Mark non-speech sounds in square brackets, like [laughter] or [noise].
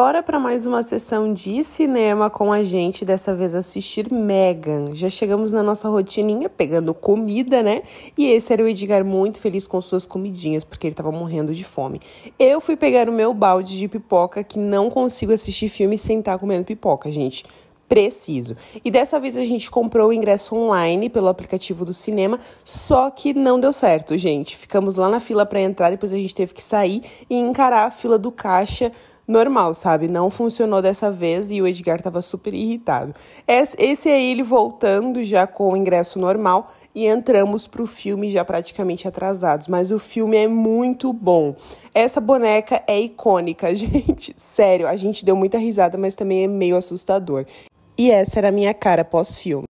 bora para mais uma sessão de cinema com a gente, dessa vez assistir Megan. Já chegamos na nossa rotininha pegando comida, né? E esse era o Edgar muito feliz com suas comidinhas, porque ele tava morrendo de fome. Eu fui pegar o meu balde de pipoca, que não consigo assistir filme sem estar tá comendo pipoca, gente preciso. E dessa vez a gente comprou o ingresso online pelo aplicativo do cinema, só que não deu certo, gente. Ficamos lá na fila para entrar, depois a gente teve que sair e encarar a fila do caixa normal, sabe? Não funcionou dessa vez e o Edgar tava super irritado. Esse aí ele voltando já com o ingresso normal e entramos pro filme já praticamente atrasados, mas o filme é muito bom. Essa boneca é icônica, [laughs] gente. Sério, a gente deu muita risada, mas também é meio assustador. E essa era a minha cara pós-filme.